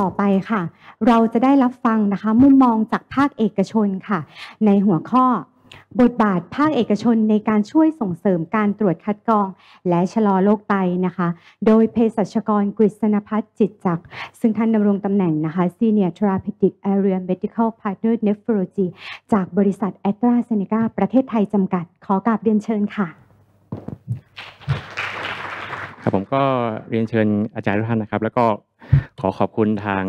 ต่อไปค่ะ เราจะได้รับฟังนะคะ มุมมองจากภาคเอกชนค่ะ ในหัวข้อบทบาทภาคเอกชนในการช่วยส่งเสริมการตรวจคัดกรองและชะลอโรคไตนะคะ โดยเภสัชกรกฤษณพัฒน์จิตจัก ซึ่งท่านดำรงตำแหน่งนะคะ Senior Therapeutic Area Medical Partner Nephrology จากบริษัทแอตราเซเนกาประเทศไทยจำกัดขอกราบเรียนเชิญค่ะครับผมก็เรียนเชิญอาจารย์ทุกท่านนะครับแล้วก็ขอขอบคุณทาง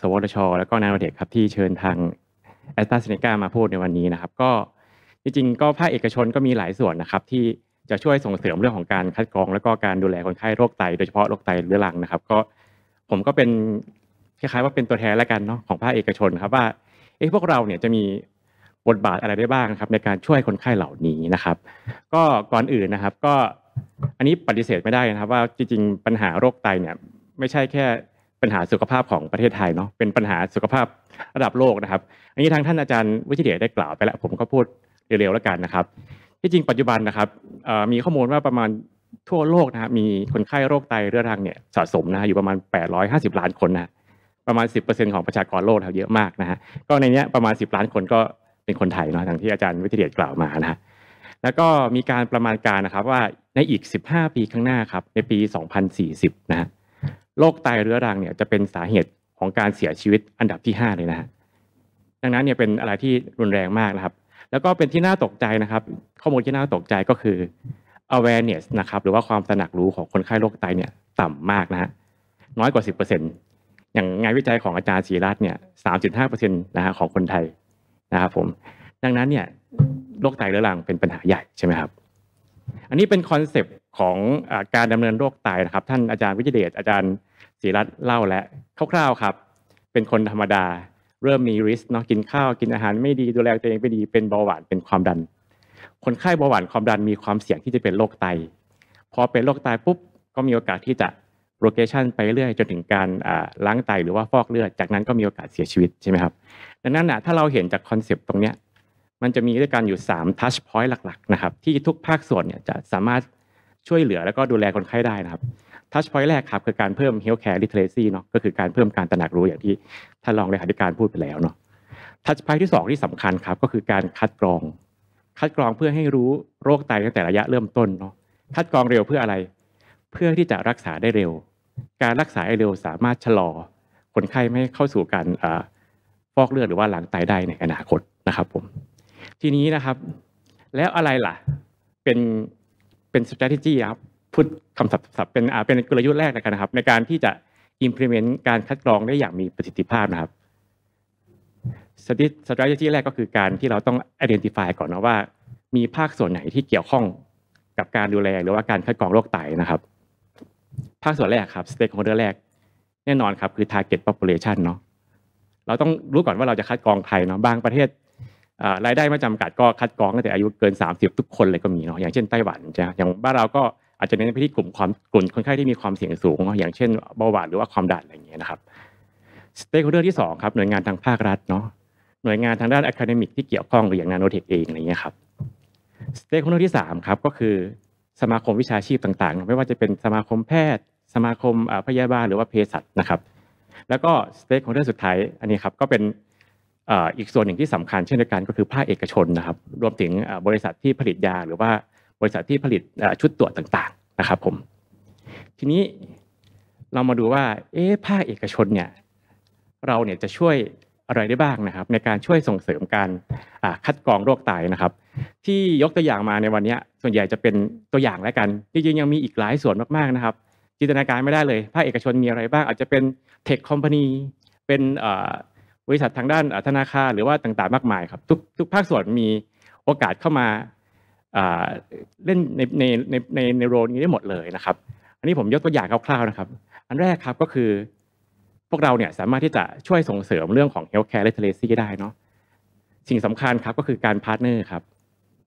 สวทช และก็นายวเดชครับที่เชิญทาง แอสตราเซเนกามาพูดในวันนี้นะครับ ก็จริงๆก็ภาคเอกชนก็มีหลายส่วนนะครับที่จะช่วยส่งเสริมเรื่องของการคัดกรอง และก็การดูแลคนไข้โรคไต โดยเฉพาะโรคไต เรื้อรังนะครับก็ผมก็เป็นคล้ายๆ ว่าเป็นตัวแทนแล้วกันเนาะของภาคเอกชนครับว่าเอ๊ะพวกเราเนี่ยจะมีบทบาทอะไรได้บ้างครับในการช่วยคนไข้เหล่านี้นะครับ ก็ก่อนอื่นนะครับก็อันนี้ปฏิเสธไม่ได้นะครับว่าจริงๆปัญหาโรคไตเนี่ยไม่ใช่แค่ปัญหาสุขภาพของประเทศไทยเนาะเป็นปัญหาสุขภาพระดับโลกนะครับอันนี้ทางท่านอาจารย์วิชิเดยได้กล่าวไปแล้ว ผมก็พูดเร็วๆแล้วกันนะครับ ที่จริงปัจจุบันนะครับมีข้อมูลว่าประมาณทั่วโลกนะครับมีคนไข้โรคไตเรื้อรังเนี่ยสะสมนะฮะอยู่ประมาณ 850 ล้านคนนะประมาณ 10%ของประชากรโลกเยอะมากนะฮะก็ในนี้ประมาณ 10 ล้านคนก็เป็นคนไทยเนาะทางที่อาจารย์วิทยเดชกล่าวมานะฮะแล้วก็มีการประมาณการนะครับว่าในอีก 15 ปีข้างหน้าครับ ในปี 2040 นะฮะโรคไตเรื้อรังเนี่ยจะเป็นสาเหตุของการเสียชีวิตอันดับที่ 5 เลยนะฮะดังนั้นเนี่ยเป็นอะไรที่รุนแรงมากนะครับแล้วก็เป็นที่น่าตกใจนะครับ ข้อมูลที่น่าตกใจก็คือ awareness นะครับหรือว่าความตระหนักรู้ของคนไข้โรคไตเนี่ยต่ำมากนะฮะน้อยกว่า 10%อย่างงานวิจัยของอาจารย์ศีรัตน์เนี่ย3.5%นะฮะของคนไทยนะครับผมดังนั้นเนี่ยโรคไตเรื้อรังเป็นปัญหาใหญ่ใช่ไหมครับอันนี้เป็นคอนเซปต์ของการดำเนินโรคไตนะครับท่านอาจารย์วิจเดชอาจารย์ศิรัตเล่าแล้วคร่าวๆครับ เป็นคนธรรมดา เริ่มมีริสเนาะกินข้าวกินอาหารไม่ดีดูแลตัวเองไม่ดี เป็นเบาหวานเป็นความดัน คนไข้เบาหวานความดันมีความเสี่ยงที่จะเป็นโรคไตพอเป็นโรคไตปุ๊บก็มีโอกาสที่จะโรเกชันไปเรื่อยจนถึงการล้างไตหรือว่าฟอกเลือดจากนั้นก็มีโอกาสเสียชีวิต ใช่ไหมครับ ดังนั้นนะถ้าเราเห็นจากคอนเซปต์ตรงนี้มันจะมีด้วยกันอยู่3ทัชพอยต์หลักๆนะครับที่ทุกภาคส่วนเนี่ยจะสามารถช่วยเหลือแล้วก็ดูแลคนไข้ได้นะครับทัชพอยต์แรกครับคือการเพิ่มเฮลท์แคร์ลิเทเรซีเนาะก็คือการเพิ่มการตระหนักรู้อย่างที่ท่านรองเลขาธิการพูดไปแล้วเนาะทัชพอยต์ที่ 2 ที่สำคัญครับก็คือการคัดกรอง คัดกรองเพื่อให้รู้โรคไตตั้งแต่ระยะเริ่มต้นเนาะคัดกรองเร็วเพื่ออะไร เพื่อที่จะรักษาได้เร็ว การรักษาได้เร็วสามารถชะลอคนไข้ไม่เข้าสู่การฟอกเลือดหรือว่าหลังไตได้ในอนาคตนะครับผมทีนี้นะครับ แล้วอะไรล่ะเป็นเป็น strategy ครับพูดคำศัพท์เป็นเป็นกลยุทธ์แรกนะครับ ในการที่จะ implement การคัดกรองได้อย่างมีประสิทธิภาพนะครับ strategy แรกก็คือการที่เราต้อง identify ก่อนนะว่า มีภาคส่วนไหนที่เกี่ยวข้องกับการดูแลหรือว่าการคัดกรองโรคไตนะครับ ภาคส่วนแรกครับ stakeholder แรก แน่นอนครับ คือ target population เนาะเราต้องรู้ก่อนว่าเราจะคัดกรองใครเนาะบางประเทศรายได้ไม่จำกัดก็คัดกรองตั้งแต่อายุเกิน30ทุกคนเลยก็มีเนาะอย่างเช่นไต้หวันใช่ไหมอย่างบ้านเราก็อาจจะเน้นไปที่กลุ่มความกลุ่มคนไข้ที่มีความเสี่ยงสูงอย่างเช่นเบาหวานหรือว่าความดันอะไรอย่างเงี้ยนะครับสเต็กโฮเดอร์ที่2ครับหน่วยงานทางภาครัฐเนาะหน่วยงานทางด้านอะคาเดมิกที่เกี่ยวข้องหรืออย่างนาโนเทคเองอะไรเงี้ยครับสเต็กโฮเดอร์ที่3ครับก็คือสมาคมวิชาชีพต่างๆ ไม่ว่าจะเป็นสมาคมแพทย์ สมาคมพยาบาลหรือว่าเภสัชนะครับ แล้วก็สเต็กโฮเดอร์สุดท้ายอันนี้ครับก็เป็นอีกส่วนหนึ่งที่สำคัญเช่นเดียวกันก็คือภาคเอกชนนะครับ รวมถึงบริษัทที่ผลิตยาหรือว่าบริษัทที่ผลิตชุดตรวจต่างๆนะครับผมทีนี้เรามาดูว่าเอ๊ะภาคเอกชนเนี่ยเราเนี่ยจะช่วยอะไรได้บ้างนะครับ ในการช่วยส่งเสริมการคัดกรองโรคไตนะครับ ที่ยกตัวอย่างมาในวันนี้ส่วนใหญ่จะเป็นตัวอย่างแล้วกันจริงๆยังมีอีกหลายส่วนมากๆนะครับ จินตนาการไม่ได้เลย ภาคเอกชนมีอะไรบ้าง อาจจะเป็นเทคคอมพานีเป็นบริษัททางด้านธนาคารหรือว่าต่างๆมากมายครับ ทุกทุกภาคส่วนมีโอกาสเข้ามาเล่นในในในในในโรนี้ได้หมดเลยนะครับ อันนี้ผมยกตัวอย่างคร่าวๆนะครับอันแรกครับก็คือพวกเราเนี่ยสามารถที่จะช่วยส่งเสริมเรื่องของ healthcare literacy ได้เนาะสิ่งสำคัญครับก็คือการพาร์ทเนอร์ครับ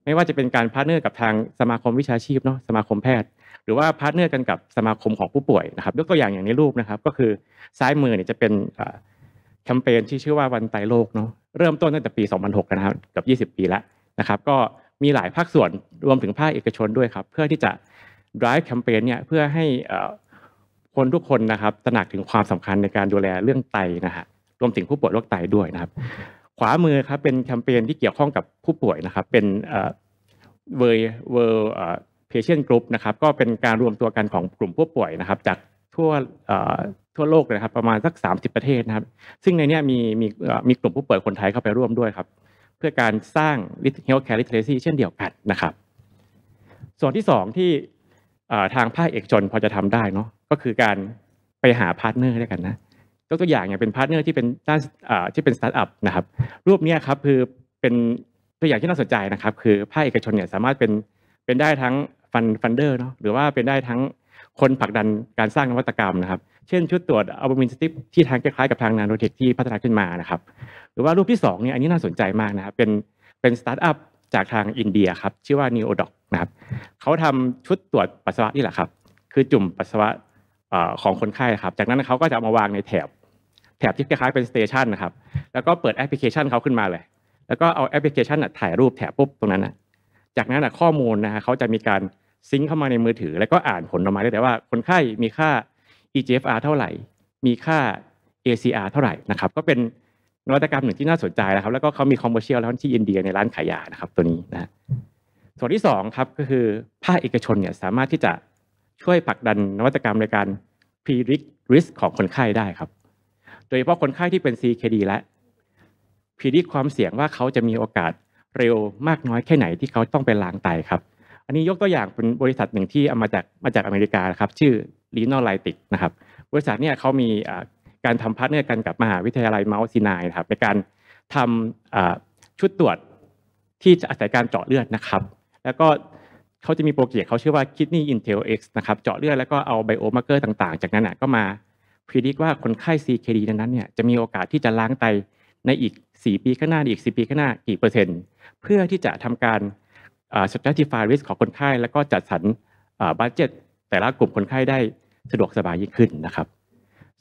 ไม่ว่าจะเป็นการพาร์ทเนอร์กับทางสมาคมวิชาชีพเนาะสมาคมแพทย์ หรือว่าพาร์ทเนอร์กันกับสมาคมของผู้ป่วยนะครับยกตัวอย่างอย่างในรูปนะครับ ก็คือซ้ายมือเนี่ยจะเป็นแคมเปญที่ชื่อว่าวันไตโลกเนาะเริ่มต้นตั้งแต่ปี 2006นะครับกับ 20 ปีแล้วนะครับ ก็มีหลายภาคส่วนรวมถึงภาคเอกชนด้วยครับ เพื่อที่จะ drive แคมเปญเนี่ยเพื่อให้คนทุกคนนะครับตระหนักถึงความสำคัญในการดูแลเรื่องไตนะฮะรวมถึงผู้ป่วยโรคไตด้วยนะครับ ขวามือครับเป็นแคมเปญที่เกี่ยวข้องกับผู้ป่วยนะครับเป็นเวิร์เวอร์เพเชียนกรุ๊ปนะครับก็เป็นการรวมตัวกันของกลุ่มผู้ป่วยนะครับ จากทั่วทั่วโลกเลยครับประมาณสัก 30 ประเทศนะครับ ซึ่งในนี้มีมีมีกลุ่มผู้ป่วยคนไทยเข้าไปร่วมด้วยครับเพื่อการสร้าง healthcare literacy เช่นเดียวกันนะครับ ส่วนที่สองที่ทางภาคเอกชนพอจะทำได้เนาะก็คือการไปหาพาร์ทเนอร์ด้วยกันนะยกตัวอย่างอย่างเป็นพาร์ทเนอร์ที่เป็นด้านที่เป็นสตาร์ทอัพนะครับ รูปนี้ครับคือเป็นตัวอย่างที่น่าสนใจนะครับ คือภาคเอกชนเนี่ยสามารถเป็นเป็นได้ทั้งฟันฟันเดอร์เนาะหรือว่าเป็นได้ทั้งคนผลักดันการสร้างนวัตกรรมนะครับเช่นชุดตรวจอัลบูมินสติปที่ทางคล้าย ๆกับทางนาโนเทคที่พัฒนาขึ้นมานะครับหรือว่ารูปที่2เนี่ยอันนี้น่าสนใจมากนะครับเป็นเป็นสตาร์ทอัพจากทางอินเดียครับชื่อว่า n e o d o c นะครับเขาทำชุดตรวจปัสสาวะนี่แหละครับ คือจุ่มปัสสาวะของคนไข้ครับจากนั้นเขาก็จะเอามาวางในแถบแถบที่คล้ายๆเป็นสเตชันนะครับแล้วก็เปิดแอปพลิเคชันเขาขึ้นมาเลย แล้วก็เอาแอปพลิเคชันถ่ายรูปแถบปุ๊บตรงนั้นนะจากนั้นข้อมูลนะฮะเขาจะมีการซิงเข้ามาในมือถือ แล้วก็อ่านผลออกมาได้แต่ว่า คนไข้มีค่า EGFR เท่าไหร่ มีค่า ACR เท่าไหร่นะครับ ก็เป็นนวัตกรรมหนึ่งที่น่าสนใจนะครับ แล้วก็เขามีคอมเมอร์เชียลแล้วที่อินเดียในร้านขายยานะครับตัวนี้นะ ส่วนที่2ครับก็คือภาคเอกชนเนี่ยสามารถที่จะช่วยผลักดันนวัตกรรมในการพีริกริสของคนไข้ได้ครับ โดยเฉพาะคนไข้ที่เป็น CKD และ พีริกความเสี่ยงว่าเขาจะมีโอกาสเร็วมากน้อยแค่ไหนที่เขาต้องไปล้างไตครับ อันนี้ยกตัวอย่างเป็นบริษัทหนึ่งที่เอามาจากมาจากอเมริกาครับ ชื่อรีโนไลติกนะครับ บริษัทเนี่ยเขามีการทำพาร์ทเนอร์กันกับมหาวิทยาลัยเมาส์ซีนายนะครับ ในการทำชุดตรวจที่จะอาศัยการเจาะเลือดนะครับ แล้วก็เขาจะมีโปรเจกต์เขาชื่อว่า Kidney Intel X นะครับเจาะเลือดแล้วก็เอาไบโอมาเกอร์ต่างๆ จากนั้นก็มาพิจิตว่าคนไข้ CKD นั้นเนี่ยจะมีโอกาสที่จะล้างไตในอีก 4 ปีข้างหน้า อีก10ปีข้างหน้ากี่เปอร์เซ็นต์เพื่อที่จะทำการ stratify risk ของคนไข้แล้วก็จัดสรรบัตเจ็ตแต่ละกลุ่มคนไข้ได้สะดวกสบายยิ่งขึ้นนะครับ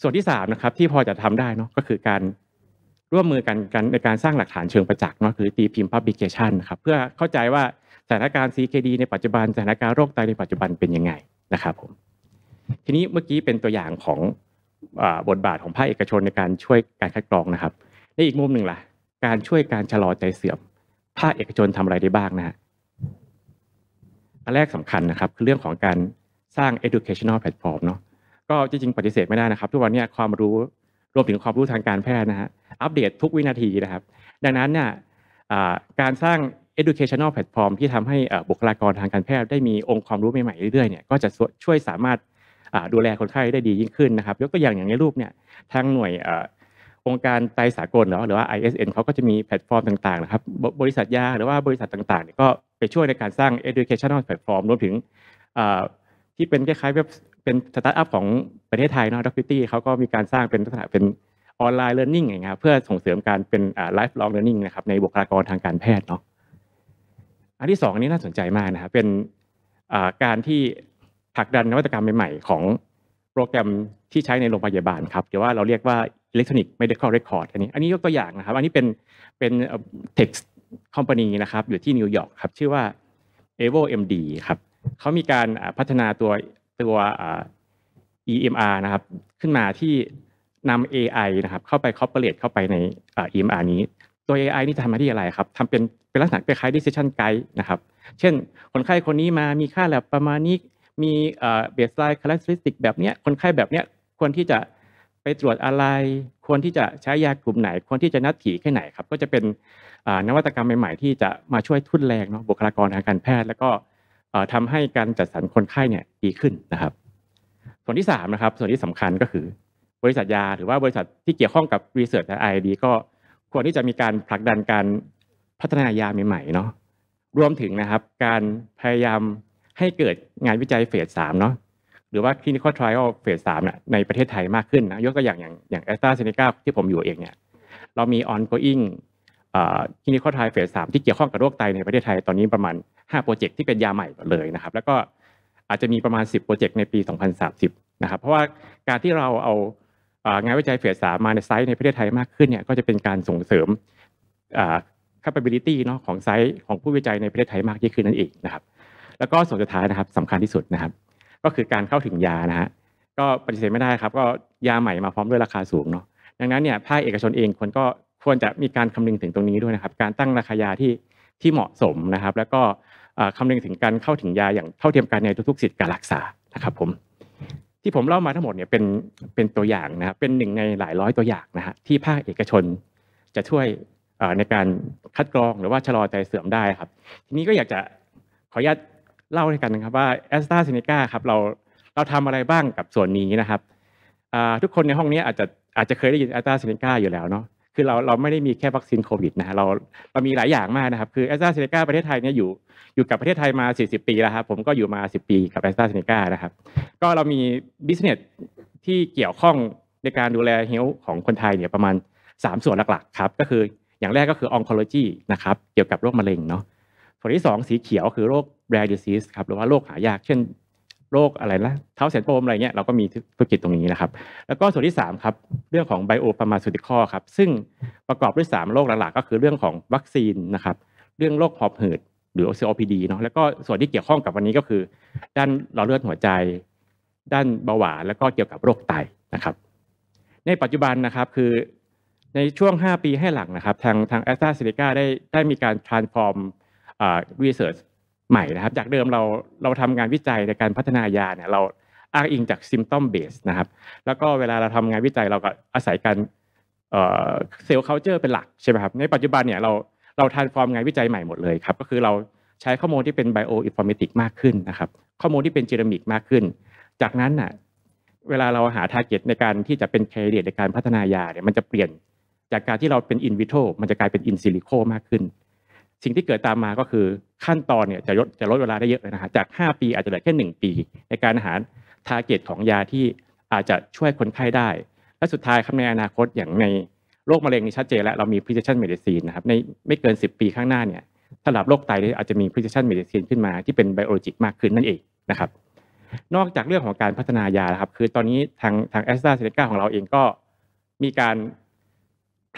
ส่วนที่ 3 นะครับ ที่พอจะทำได้เนาะก็คือการร่วมมือกันกันในการสร้างหลักฐานเชิงประจักษ์เนาะคือตีพิมพ์พับบิเคชันนะครับเพื่อเข้าใจว่าสถานการณ์ CKD ในปัจจุบันสถานการณ์โรคไตในปัจจุบันเป็นยังไงนะครับผมทีนี้เมื่อกี้เป็นตัวอย่างของบทบาทของภาคเอกชนในการช่วยการคัดกรองนะครับในอีกมุมหนึ่งล่ะ การช่วยการชะลอใจเสื่อมภาคเอกชนทำอะไรได้บ้างนะฮะอันแรกสำคัญนะครับคือเรื่องของการสร้าง educational platform เนาะก็จริง ๆปฏิเสธไม่ได้นะครับ ทุกวันนี้ความรู้รวมถึงความรู้ทางการแพทย์นะฮะอัปเดตทุกวินาทีนะครับ ดังนั้นเนี่ยการสร้าง educational platform ที่ทำให้บุคลากรทางการแพทย์ได้มีองค์ความรู้ใหม่ๆเรื่อยๆเนี่ยก็จะช่วยสามารถดูแลคนไข้ได้ดียิ่งขึ้นนะครับยกตัวอย่างอย่างในรูปเนี่ยทางหน่วยองค์การไตสากลหรือว่า ISN เขาก็จะมีแพลตฟอร์มต่างๆนะครับบริษัทยาหรือว่าบริษัทต่างๆก็ไปช่วยในการสร้าง educational platform รวมถึงที่เป็นคล้ายๆแบบเป็นสตาร์ทอัพของประเทศไทยเนาะด็อกฟิตี้เขาก็มีการสร้างเป็นลักษณะเป็นออนไลน์เรียนรู้อย่างเงี้ยเพื่อส่งเสริมการเป็นไลฟ์ลองเรียนรู้นะครับในบุคลากรทางการแพทย์เนาะอันที่สองนี้น่าสนใจมากนะครับเป็นการที่ผลักดันนวัตกรรมใหม่ ๆ ของโปรแกรมที่ใช้ในโรงพยาบาลครับหรือว่าเราเรียกว่าอิเล็กทรอนิกส์ไม่ได้ข้อเรคคอร์ดอันนี้ อันนี้ยกตัวอย่างนะครับอันนี้เป็นเป็น t e x ์คอมพานีนะครับอยู่ที่นิวยอร์กครับชื่อว่า evo md ครับเขามีการพัฒนาตัวตัว EMR นะครับขึ้นมาที่นำ AI นะครับเข้าไปคอปเปอร์เรตเข้าไปใน EMR นี้ ตัว AI นี่จะทำมาที่อะไรครับทำเป็นเป็นลักษณะคล้ายๆ decision guide นะครับเช่นคนไข้คนนี้มามีค่าแลบประมาณนี้ มีเบสไลน์คลาสสิสติกแบบเนี้ยคนไข้แบบเนี้ยควรที่จะไปตรวจอะไร ควรที่จะใช้ยากลุ่มไหน ควรที่จะนัดถี่แค่ไหนครับก็จะเป็นนวัตกรรมใหม่ๆ ที่จะมาช่วยทุนแรงเนาะบุคลากรทางการแพทย์แล้วก็ทำให้การจัดสรรคนไข้เนี่ยดีขึ้นนะครับ ส่วนที่3นะครับส่วนที่สำคัญก็คือบริษัทยาหรือว่าบริษัทที่เกี่ยวข้องกับรีเสิร์ชและไอดีก็ควรที่จะมีการผลักดันการพัฒนายาใหม่ๆเนาะรวมถึงนะครับการพยายามให้เกิดงานวิจัยเฟสสามเนาะหรือว่า clinical trial เฟสสามเนี่ยในประเทศไทยมากขึ้นนะยกตัวอย่างอย่างอย่างแอสตราเซเนกาที่ผมอยู่เองเนี่ยเรามี ongoing clinical trial เฟสสามที่เกี่ยวข้องกับโรคไตในประเทศไทยตอนนี้ประมาณ5 โปรเจกต์ที่เป็นยาใหม่หมดเลยนะครับ แล้วก็อาจจะมีประมาณ 10 โปรเจกต์ในปี 2030 นะครับเพราะว่าการที่เราเอางานวิจัยเฟสสามาในไซต์ในประเทศไทยมากขึ้นเนี่ยก็จะเป็นการส่งเสริม c a p a b i ิตี้เนาะของไซต์ของผู้วิจัยในประเทศไทยมากยิ่งขึ้นนั่นเองนะครับ แล้วก็ส่วนสุดท้ายนะครับสำคัญที่สุดนะครับ ก็คือการเข้าถึงยานะฮะก็ปฏิเสธไม่ได้ครับ ก็ยาใหม่มาพร้อมด้วยราคาสูงเนาะดังนั้นเนี่ยภาคเอกชนเองควรก็ควรจะมีการคำนึงถึงตรงนี้ด้วยนะครับ การตั้งราคายาที่ที่เหมาะสมนะครับแล้วก็คำนึงถึงการเข้าถึงยาอย่างเท่าเทียมกันในทุกๆสิทธิการรักษานะครับผม ที่ผมเล่ามาทั้งหมดเนี่ยเป็นเป็นตัวอย่างนะครับเป็นหนึ่งในหลายร้อยตัวอย่างนะฮะที่ภาคเอกชนจะช่วยในการคัดกรองหรือว่าชะลอใจเสื่อมได้ครับ ทีนี้ก็อยากจะขออนุญาตเล่าให้กันนะครับว่าแอสตราเซเนกาครับเราเราทำอะไรบ้างกับส่วนนี้นะครับทุกคนในห้องนี้อาจจะอาจจะเคยได้ยินแอสตราเซเนกาอยู่แล้วเนาะคือเราเราไม่ได้มีแค่วัคซีนโควิดนะฮะเราเรามีหลายอย่างมากนะครับ คือแอสตราเซเนกาประเทศไทยเนี่ยอยู่อยู่กับประเทศไทยมา 40 ปี แล้วครับผมก็อยู่มา 10 ปีกับแอสตราเซเนกานะครับก็เรามีบิสเนสที่เกี่ยวข้องในการดูแลเฮลท์ของคนไทยเนี่ยประมาณ 3 ส่วนหลักๆครับ ก็คืออย่างแรกก็คืออองคโลจีนะครับเกี่ยวกับโรคมะเร็งเนาะส่วนที่ 2 สีเขียวคือโรคแบรด d ิ s e ครับหรือว่าโรคหายากเช่นโรคอะไรนะเท้าเสียโปมอะไรเงี้ยเราก็มีธุรกิจตรงนี้นะครับแล้วก็ส่วนที่3ครับเรื่องของไบโอพาร์มาสติคอครับซึ่งประกอบด้วย3โรคหลักๆก็คือเรื่องของวัคซีนนะครับเรื่องโรคหอบหืดหรือ COPD เนาะแล้วก็ส่วนที่เกี่ยวข้องกับวันนี้ก็คือ ด้านหลอดเลือดหัวใจ ด้านเบาหวาน แล้วก็เกี่ยวกับโรคไตนะครับในปัจจุบันนะครับคือในช่วง 5 ปีให้หลังนะครับทางทางแอสตราเซเนกาได้ได้มีการ transform research ใหม่นะครับจากเดิมเราเราทำงานวิจัยในการพัฒนายาเนี่ยเราอ้างอิงจากซิมตอมเบสนะครับแล้วก็เวลาเราทำงานวิจัยเราก็อาศัยการเซลล์เคาน์เตอร์เป็นหลักใช่ไหมครับในปัจจุบันเนี่ยเราเราทานฟอร์มงานวิจัยใหม่หมดเลยครับก็คือเราใช้ข้อมูลที่เป็นไบโออินฟอร์มติกมากขึ้นนะครับ ข้อมูลที่เป็นจีเนมิกมากขึ้น จากนั้นน่ะเวลาเราหาทาร์เก็ตในการที่จะเป็นแคเดียในการพัฒนายาเนี่ยมันจะเปลี่ยนจากการที่เราเป็นอินวิโทมันจะกลายเป็นอินซิลิโคมากขึ้นสิ่งที่เกิดตามมาก็คือขั้นตอนเนี่ยจะลดจะลดเวลาได้เยอะเลยนะฮะจาก 5 ปีอาจจะเหลือแค่ 1 ปี ในการหาทาร์เก็ตของยาที่อาจจะช่วยคนไข้ได้ และสุดท้ายครับในอนาคตอย่างในโรคมะเร็งนี่ชัดเจนแล้ว เรามี precision medicine นะครับในไม่เกิน 10 ปีข้างหน้าเนี่ยสำหรับโรคไตอาจจะมี precision medicine ขึ้นมา ที่เป็น biologic มากขึ้นนั่นเองนะครับนอกจากเรื่องของการพัฒนายาครับคือตอนนี้ทางทางแอสตราเซเนกาของเราเองก็มีการ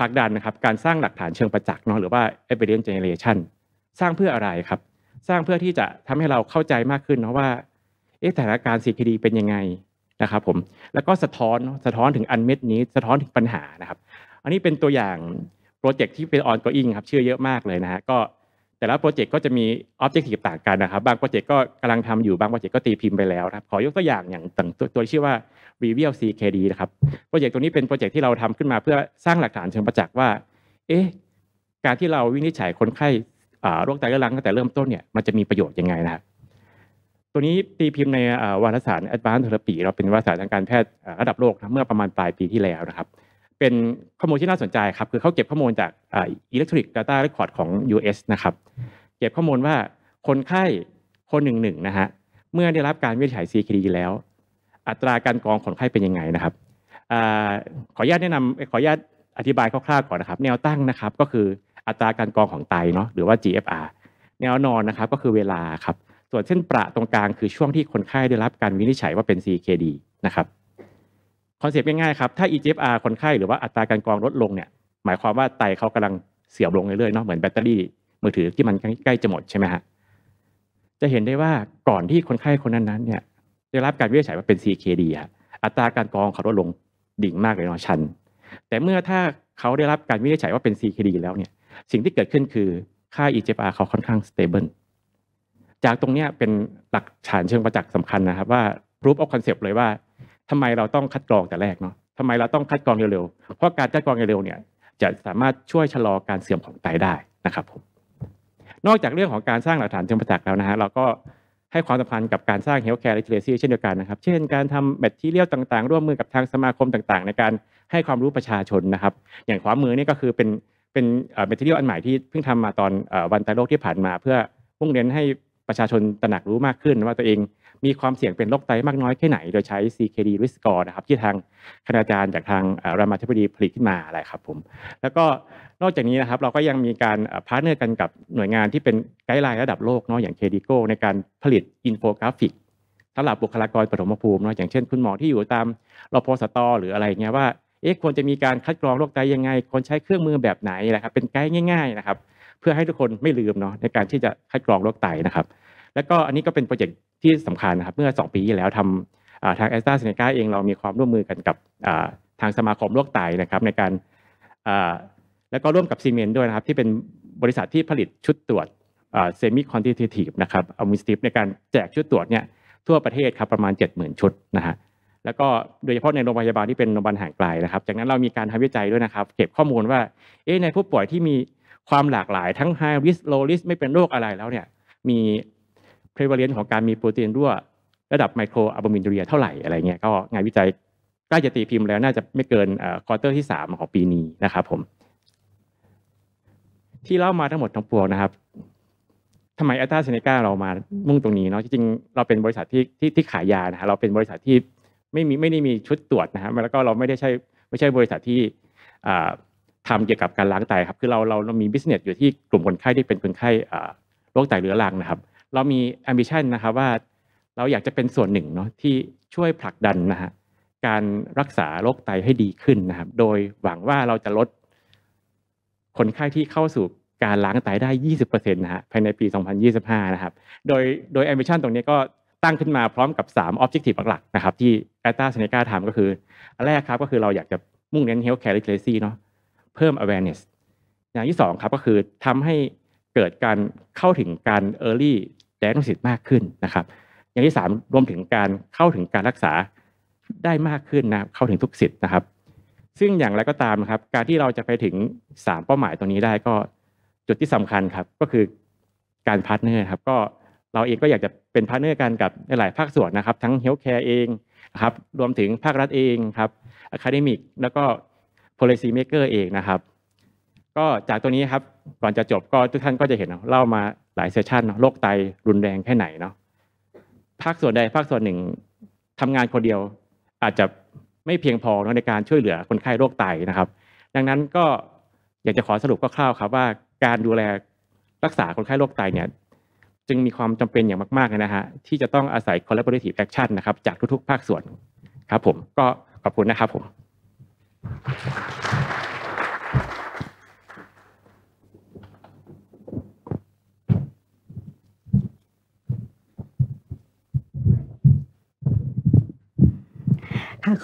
ผลักดันนะครับการสร้างหลักฐานเชิงประจักษ์เนาะหรือว่า evidence generation สร้างเพื่ออะไรครับ สร้างเพื่อที่จะทำให้เราเข้าใจมากขึ้นเนาะว่าสถานการณ์ CKD เป็นยังไงนะครับผมแล้วก็สะท้อนสะท้อนถึงอันเม็ดนี้สะท้อนถึงปัญหานะครับอันนี้เป็นตัวอย่างโปรเจกต์ที่เป็นออนกัอิงครับชื่อเยอะมากเลยนะฮะก็แต่ละโปรเจกต์ก็จะมีออบเจกตีฟต่างกันนะครับ บางโปรเจกต์ก็กำลังทำอยู่ บางโปรเจกต์ก็ตีพิมพ์ไปแล้วครับขอยกตัวอย่างอย่าง ตังตัวชื่อว่า r e v i l CKD นะครับโปรเจกต์ตัวนี้เป็นโปรเจกต์ที่เราทำขึ้นมาเพื่อสร้างหลักฐานเชิงประจักษ์ว่าเอ๊ะการที่เราวินิจฉัยคนไข้โรคไตเรื้อรังตั้งแต่เริ่มต้นเนี่ยมันจะมีประโยชน์ยังไงนะครับตัวนี้ตีพิมพ์ในวารสาร Advanced Therapy เราเป็นวารสารทางการแพทย์ระดับโลกนะเมื่อประมาณปลายปีที่แล้วนะครับเป็นข้อมูลที่น่าสนใจครับคือเขาเก็บข้อมูลจากอิเล็กทริกดัต้าเรคคอร์ดของ US นะครับ เก็บข้อมูลว่าคนไข้คนหนึ่งหนึ่งนะฮะเมื่อได้รับการวินิจฉัย CKD แล้ว อัตราการกรองคนไข้เป็นยังไงนะครับอขออนุญาตแนะนำขออนุญาตอธิบายคร่าวๆก่อนนะครับแนวตั้งนะครับก็คืออัตราการกรองของไตเนาะหรือว่า GFR แนวนอนนะครับก็คือเวลาครับส่วนเส้นประตรงกลางคือช่วงที่คนไข้ได้รับการวินิจฉัยว่าเป็น CKD นะครับคอนเซปต์ง่ายๆครับถ้า EGFR คนไข้หรือว่าอัตราการกรองลดลงเนี่ย หมายความว่าไตเขากำลังเสื่อมลงเรื่อยๆเนาะเหมือนแบตเตอรี่ มือถือที่มันใกล้จะหมดใช่ไหมฮะจะเห็นได้ว่าก่อนที่คนไข้คนนั้นๆเนี่ยได้รับการวินิจฉัยว่าเป็น CKD ฮะอัตราการกรองเขาลดลงดิ่งมากเลยเนาะชันแต่เมื่อถ้าเขาได้รับการวินิจฉัยว่าเป็น CKD แล้วเนี่ยสิ่งที่เกิดขึ้นคือค่า EGFR เขาค่อนข้าง stable จากตรงนี้เป็นหลักฐานเชิงประจักษ์สำคัญนะครับว่า proof of concept เลยว่าทำไมเราต้องคัดกรองแต่แรกเนาะทำไมเราต้องคัดกรองเร็วๆ เพราะการคัดกรองเร็วๆเนี่ยจะสามารถช่วยชะลอการเสื่อมของไตได้นะครับผม นอกจากเรื่องของการสร้างหลักฐานเชิงประจักษ์แล้วนะฮะเราก็ให้ความสำคัญกับการสร้างเฮลท์แคร์ลิเทเ r ซีเช่นเดียวกันนะครับ เช่นการทำแมททีเลียลต่างๆ ร่วมมือกับทางสมาคมต่างๆ ในการให้ความรู้ประชาชนนะครับอย่างขวามือนี่ก็คือเป็นเป็นแมททีเลียลอันใหม่ที่เพิ่งทำมาตอนวันไตโลกที่ผ่านมา เพื่อมุ่งเน้นให้ประชาชนตระหนักรู้มากขึ้นว่าตัวเองมีความเสี่ยงเป็นโรคไตมากน้อยแค่ไหนโดยใช้ CKD risk score นะครับที่ทางคณาจารย์จากทางรามาธิบดีผลิตขึ้นมาอะไรครับผมแล้วก็นอกจากนี้นะครับเราก็ยังมีการพาร์ทเนอร์กันกับหน่วยงานที่เป็นไกด์ไลน์ระดับโลกเนาะอย่าง KDGO ในการผลิตอินโฟกราฟิกสำหรับบุคลากรปฐมภูมิเนาะอย่างเช่นคุณหมอที่อยู่ตามรอพสตอหรืออะไรเงี้ยว่าเอ๊ะควรจะมีการคัดกรองโรคไตยังไงควรใช้เครื่องมือแบบไหนนะครับเป็นไกด์ง่ายๆนะครับเพื่อให้ทุกคนไม่ลืมเนาะในการที่จะคัดกรองโรคไตนะครับ แล้วก็อันนี้ก็เป็นโปรเจกต์ที่สำคัญนะครับเมื่อ 2 ปีที่แล้วทำทางแอสตราเซเนกาเองเรามีความร่วมมือกันกับทางสมาคมโรคไตนะครับในการแล้วก็ร่วมกับซีเมนด้วยนะครับที่เป็นบริษัทที่ผลิตชุดตรวจเซมิคอนติเททีฟนะครับเอามิสติฟในการแจกชุดตรวจเนี่ยทั่วประเทศครับประมาณ 70,000 ชุดนะฮะแล้วก็โดยเฉพาะในโรงพยาบาลที่เป็นโรงพยาบาลห่างไกลนะครับ จากนั้นเรามีการทำวิจัยด้วยนะครับ เก็บข้อมูลว่าเอในผู้ป่วยที่มีความหลากหลายทั้ง high risk low risk ไม่เป็นโรคอะไรแล้วเนี่ยมีเพรเวล e n c ของการมีโปรตีนรั่วระดับไมโครอะบูมินเรียเท่าไหร่อะไรเงี้ยก็งานวิจัยใกล้จะตีพิมพ์แล้วน่าจะไม่เกินควอเตอร์ที่ 3 ของปีนี้นะครับผมที่เล่ามาทั้งหมดทั้งปวงนะครับทำไมอัลตราเซเนกาเรามามุ่งตรงนี้เนาะจริงๆเราเป็นบริษัทที่ที่ที่ขายยานะฮะเราเป็นบริษัทที่ไม่มีไม่ได้มีชุดตรวจนะฮะแล้วก็เราไม่ได้ใช่ไม่ใช่บริษัทที่ทำเกี่ยวกับการล้างไตครับ คือเราเรามีบิสเนสอยู่ที่กลุ่มคนไข้ที่เป็นคนไข้โรคไตเรื้อรังนะครับเรามี ambition นะครับว่าเราอยากจะเป็นส่วนหนึ่งเนาะที่ช่วยผลักดันนะฮะการรักษาโรคไตให้ดีขึ้นนะครับโดยหวังว่าเราจะลด คนไข้ที่เข้าสู่การล้างไตได้ 20%นะฮะภายในปี 2025 นะครับโดยโดย ambition ตรงนี้ก็ตั้งขึ้นมาพร้อมกับ3 objective หลักๆนะครับที่ a t a s e n e c a ทำก็คือ อันแรกครับก็คือ เราอยากจะมุ่งเน้น healthcare literacy เนาะเพิ่ม awareness อย่างที่2ครับก็คือทำให้เกิดการเข้าถึงการ early แ่ต้องสิทธิ์มากขึ้นนะครับ อย่างที่ 3 รวมถึงการเข้าถึงการรักษาได้มากขึ้นนะเข้าถึงทุกสิทธิ์นะครับ ซึ่งอย่างไรก็ตามครับ การที่เราจะไปถึง 3 เป้าหมายตรงนี้ได้ก็จุดที่สำคัญครับก็คือการพาร์ทเนอร์ครับ ก็เราเองก็อยากจะเป็นพาร์ทเนอร์กันกับหลายภาคส่วนนะครับ ทั้งเฮลท์แคร์เองนะครับ รวมถึงภาครัฐเองครับอะคาเดมิกแล้วก็ policy maker เองนะครับก็จากตัวนี้ครับก่อนจะจบก็ทุกท่านก็จะเห็นเนาะเล่ามาหลายเซสชันเนาะโรคไตรุนแรงแค่ไหนเนาะภาคส่วนใดภาคส่วนหนึ่งทำงานคนเดียวอาจจะไม่เพียงพอในการช่วยเหลือคนไข้โรคไตนะครับ ดังนั้นก็อยากจะขอสรุปคร่าวๆครับว่าการดูแลรักษาคนไข้โรคไตเนี่ยจึงมีความจำเป็นอย่างมากๆนะฮะที่จะต้องอาศัย collaborative action นะครับจากทุก ๆ ภาคส่วนครับ ผมก็ขอบคุณนะครับผม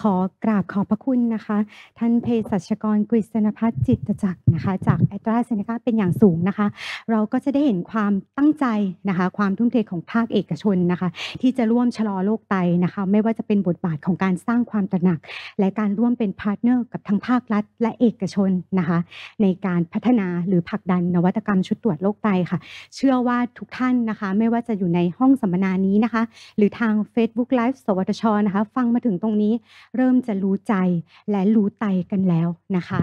ขอกราบขอบพระคุณนะคะ ท่านเภสัชกรกฤษณพัฒน์จิตจักรนะคะ จากแอตราเซนกาเป็นอย่างสูงนะคะ เราก็จะได้เห็นความตั้งใจนะคะ ความทุ่มเทของภาคเอกชนนะคะ ที่จะร่วมชะลอโรคไตนะคะ ไม่ว่าจะเป็นบทบาทของการสร้างความตระหนัก และการร่วมเป็นพาร์ทเนอร์กับทั้งภาครัฐและเอกชนนะคะ ในการพัฒนาหรือผลักดันนวัตกรรมชุดตรวจโรคไตค่ะ เชื่อว่าทุกท่านนะคะ ไม่ว่าจะอยู่ในห้องสัมมนานี้นะคะ หรือทาง Facebook Live สวทชนะคะ ฟังมาถึงตรงนี้เริ่มจะรู้ใจและรู้ไตกันแล้วนะคะ